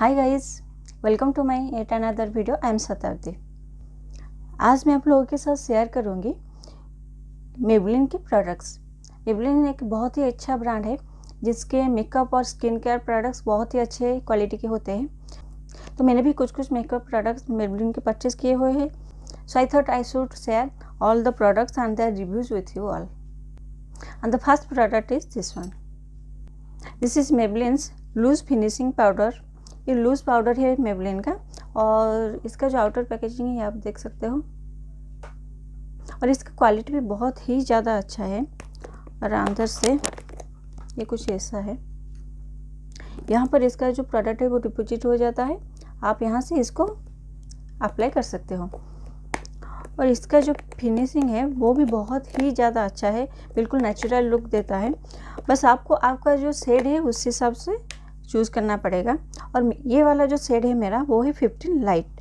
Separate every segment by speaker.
Speaker 1: Hi guys welcome to my एट another video I am Shatabdi आज मैं आप लोगों के साथ शेयर करूँगी मेबलिन के प्रोडक्ट्स मेबलिन एक बहुत ही अच्छा ब्रांड है जिसके मेकअप और स्किन केयर प्रोडक्ट्स बहुत ही अच्छे क्वालिटी के होते हैं तो मैंने भी कुछ कुछ मेकअप प्रोडक्ट्स मेबलिन के परचेज़ किए हुए हैं so I thought I should share all the products and their reviews with you all and the first product is this one this is Maybelline loose finishing powder ये loose powder है Maybelline का और इसका जो outer packaging है आप देख सकते हो और इसका क्वालिटी भी बहुत ही ज़्यादा अच्छा है और अंदर से ये कुछ ऐसा है यहाँ पर इसका जो प्रोडक्ट है वो डिपोजिट हो जाता है आप यहाँ से इसको अप्लाई कर सकते हो और इसका जो फिनिशिंग है वो भी बहुत ही ज़्यादा अच्छा है बिल्कुल नेचुरल लुक देता है बस आपको आपका जो सेड है उस हिसाब से चूज़ करना पड़ेगा और ये वाला जो सेड है मेरा वो है फिफ्टीन लाइट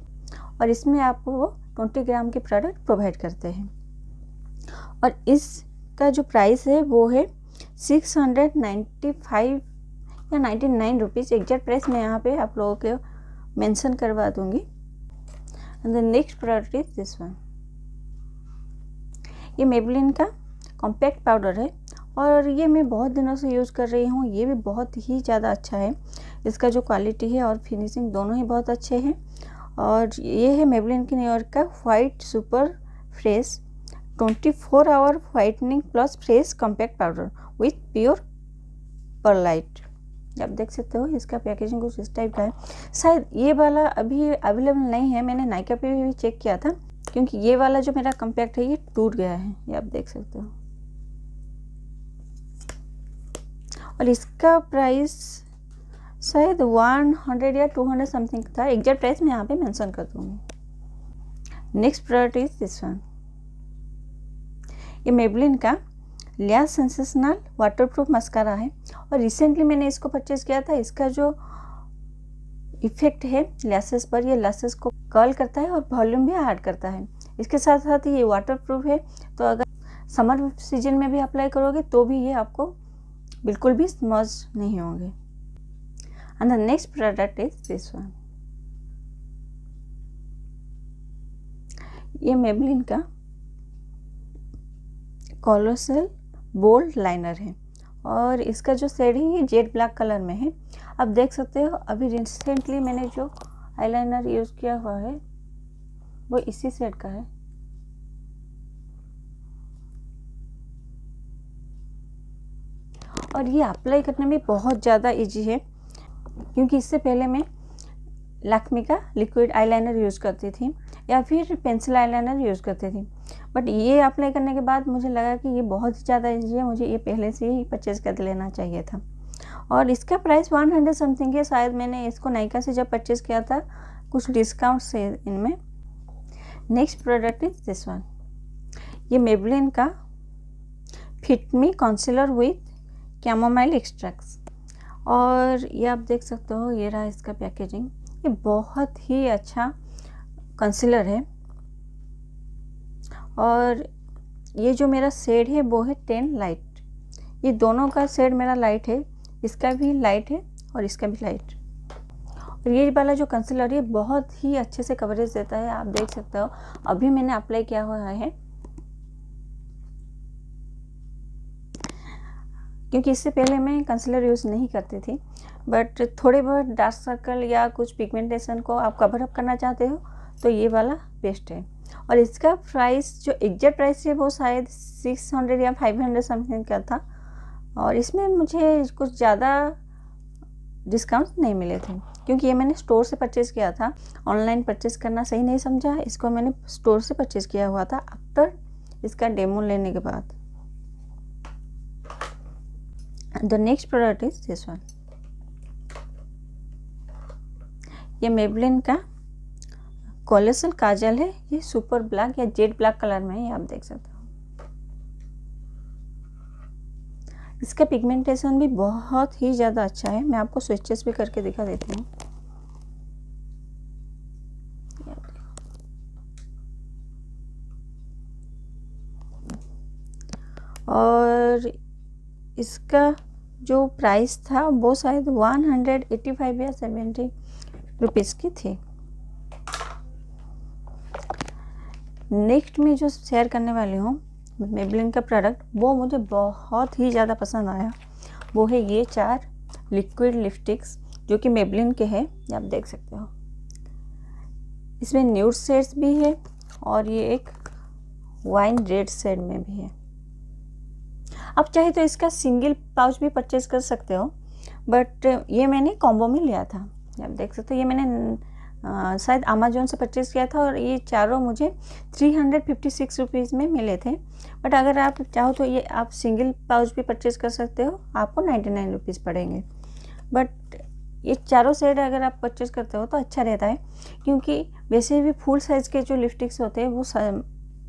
Speaker 1: और इसमें आपको वो ट्वेंटी ग्राम के प्रोडक्ट प्रोवाइड करते हैं और इसका जो प्राइस है वो है सिक्स हंड्रेड नाइन्टी फाइव या ninety nine rupees exact price मैं यहाँ पे आप लोगों के मेंशन करवा दूँगी and the next product is this one ये मेबलिन का कॉम्पैक्ट पाउडर है और ये मैं बहुत दिनों से यूज़ कर रही हूँ ये भी बहुत ही ज़्यादा अच्छा है इसका जो क्वालिटी है और फिनिशिंग दोनों ही बहुत अच्छे हैं और ये है मेबलिन की न्यूयॉर्क York white super fresh 24 four hour whitening plus fresh compact powder with pure pearlite आप देख सकते हो इसका पैकेजिंग कुछ इस टाइप का है शायद ये वाला अभी अवेलेबल नहीं है मैंने नाइका पे भी चेक किया था क्योंकि ये वाला जो मेरा कम्पैक्ट है ये टूट गया है ये आप देख सकते हो और इसका प्राइस शायद वन हंड्रेड या टू हंड्रेड समथिंग था एग्जैक्ट प्राइस मैं यहाँ पे मेंशन कर दूँगी next product is this one ये मेबलिन का लिया सेंसेशनल वाटर प्रूफ मस्कारा है और रिसेंटली मैंने इसको परचेज़ किया था इसका जो इफ़ेक्ट है लैसेस पर ये लैसेस को कर्ल करता है और वॉल्यूम भी ऐड करता है इसके साथ साथ ये वाटर प्रूफ है तो अगर समर सीजन में भी अप्लाई करोगे तो भी ये आपको बिल्कुल भी स्मर्ज नहीं होंगे and the next product is this one ये मेबलिन का कॉलोसल बोल्ड लाइनर है और इसका जो सेड है ये जेड ब्लैक कलर में है आप देख सकते हो अभी रिसेंटली मैंने जो आईलाइनर यूज़ किया हुआ है वो इसी सेड का है और ये अप्लाई करने में बहुत ज़्यादा इजी है क्योंकि इससे पहले मैं लैक्मी का लिक्विड आईलाइनर यूज़ करती थी या फिर पेंसिल आईलाइनर यूज़ करती थी बट ये अप्लाई करने के बाद मुझे लगा कि ये बहुत ही ज़्यादा इजी है मुझे ये पहले से ही परचेज़ कर लेना चाहिए था और इसका प्राइस वन हंड्रेड समथिंग है शायद मैंने इसको नायका से जब परचेज़ किया था कुछ डिस्काउंट से इनमें next product is this one ये मेबलिन का Fit Me concealer with chamomile extracts और ये आप देख सकते हो ये रहा इसका पैकेजिंग ये बहुत ही अच्छा कंसीलर है और ये जो मेरा शेड है वो है टेन लाइट ये दोनों का शेड मेरा लाइट है इसका भी लाइट है और इसका भी लाइट और ये वाला जो कंसीलर है बहुत ही अच्छे से कवरेज देता है आप देख सकते हो अभी मैंने अप्लाई किया हुआ है क्योंकि इससे पहले मैं कंसलर यूज़ नहीं करती थी बट थोड़े बहुत डार्क सर्कल या कुछ पिगमेंटेशन को आप कवर अप करना चाहते हो तो ये वाला बेस्ट है और इसका प्राइस जो एग्जैक्ट प्राइस है वो शायद सिक्स हंड्रेड या फाइव हंड्रेड समथिंग का था और इसमें मुझे कुछ ज़्यादा डिस्काउंट नहीं मिले थे क्योंकि ये मैंने स्टोर से परचेज़ किया था ऑनलाइन परचेज़ करना सही नहीं समझा इसको मैंने स्टोर से परचेज़ किया हुआ था आफ्टर इसका डेमो लेने के बाद the next product is this one ये मेबलिन का कोलेसल काजल है ये सुपर ब्लैक या जेड ब्लैक कलर में है आप देख सकते हो इसका पिगमेंटेशन भी बहुत ही ज़्यादा अच्छा है मैं आपको स्विचेस भी करके दिखा देती हूँ और इसका जो प्राइस था वो शायद 185 या 70 रुपीज़ की थी नेक्स्ट में जो शेयर करने वाली हूँ मेबलिन का प्रोडक्ट वो मुझे बहुत ही ज़्यादा पसंद आया वो है ये चार लिक्विड लिपस्टिक्स जो कि मेबलिन के हैं आप देख सकते हो इसमें न्यूड सेड्स भी है और ये एक वाइन रेड सेड में भी है आप चाहे तो इसका सिंगल पाउच भी परचेज कर सकते हो बट ये मैंने कॉम्बो में लिया था आप देख सकते हो ये मैंने शायद अमेजोन से परचेज़ किया था और ये चारों मुझे three hundred fifty six rupees में मिले थे बट अगर आप चाहो तो ये आप सिंगल पाउच भी परचेज़ कर सकते हो आपको नाइन्टी नाइन रुपीज़ पड़ेंगे बट ये चारों सेट अगर आप परचेज़ करते हो तो अच्छा रहता है क्योंकि वैसे भी फुल साइज़ के जो लिपस्टिक्स होते हैं वो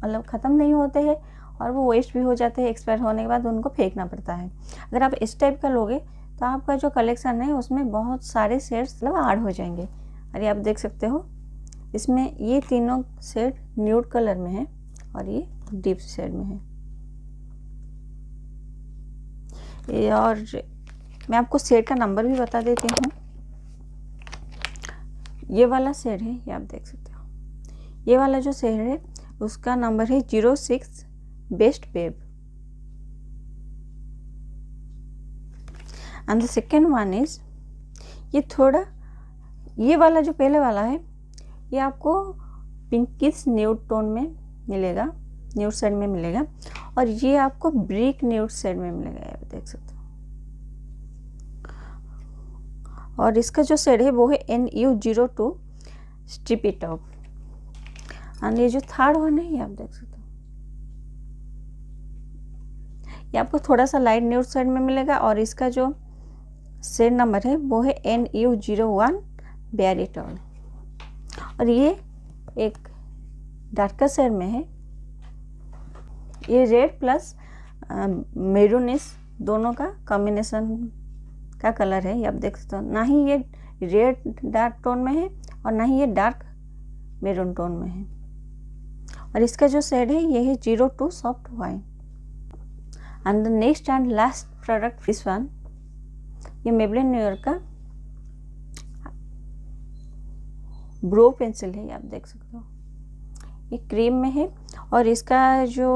Speaker 1: मतलब ख़त्म नहीं होते हैं और वो वेस्ट भी हो जाते हैं एक्सपायर होने के बाद उनको फेंकना पड़ता है अगर आप इस टाइप का लोगे तो आपका जो कलेक्शन है उसमें बहुत सारे सेट्स मतलब आड हो जाएंगे और ये आप देख सकते हो इसमें ये तीनों सेट न्यूड कलर में है और ये डीप शेड में है और मैं आपको सेट का नंबर भी बता देती हूँ ये वाला सेट है ये आप देख सकते हो ये वाला जो सेट है उसका नंबर है zero six best babe and the second one is ये थोड़ा ये वाला जो पहले वाला है ये आपको पिंकिस न्यूड टोन में मिलेगा न्यूड शेड में मिलेगा और ये आपको ब्रिक न्यूड शेड में मिलेगा आप देख सकते हो और इसका जो शेड है वो है N U zero two stripy top and ये जो थर्ड वन है ये आप देख सकते ये आपको थोड़ा सा लाइट न्यूज साइड में मिलेगा और इसका जो सेड नंबर है वो है N U zero one baritone और ये एक डार्कर शेड में है ये रेड प्लस मेरूनिस दोनों का कॉम्बिनेशन का कलर है ये आप देख सकते हो ना ही ये रेड डार्क टोन में है और ना ही ये डार्क मेरून टोन में है और इसका जो सेड है ये है zero two soft wine and the next and last product this one ये मेबलिन न्यूयॉर्क का ब्रो पेंसिल है आप देख सकते हो ये क्रीम में है और इसका जो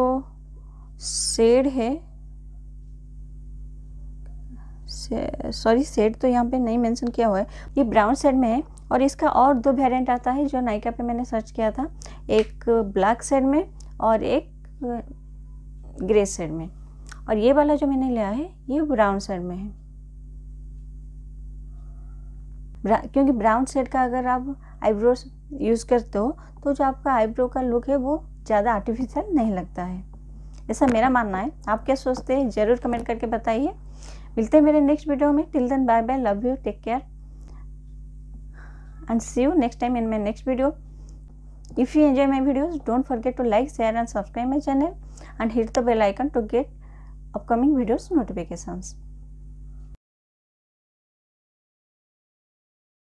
Speaker 1: सेड है सॉरी सेड तो यहाँ पे नहीं मेंशन किया हुआ है ये ब्राउन सेड में है और इसका और दो वेरिएंट आता है जो नाइका पे मैंने सर्च किया था एक ब्लैक सेड में और एक ग्रे सेड में और ये वाला जो मैंने लिया है ये ब्राउन शेड में है ब्रा, क्योंकि ब्राउन शेड का अगर आप आईब्रोज यूज़ करते हो तो जो आपका आईब्रो का लुक है वो ज़्यादा आर्टिफिशियल नहीं लगता है ऐसा मेरा मानना है आप क्या सोचते हैं ज़रूर कमेंट करके बताइए मिलते हैं मेरे नेक्स्ट वीडियो में till then bye bye love you take care and see you next time in my next video if you enjoy my videos don't forget to like share and subscribe my channel and hit the bell icon to get upcoming videos notifications.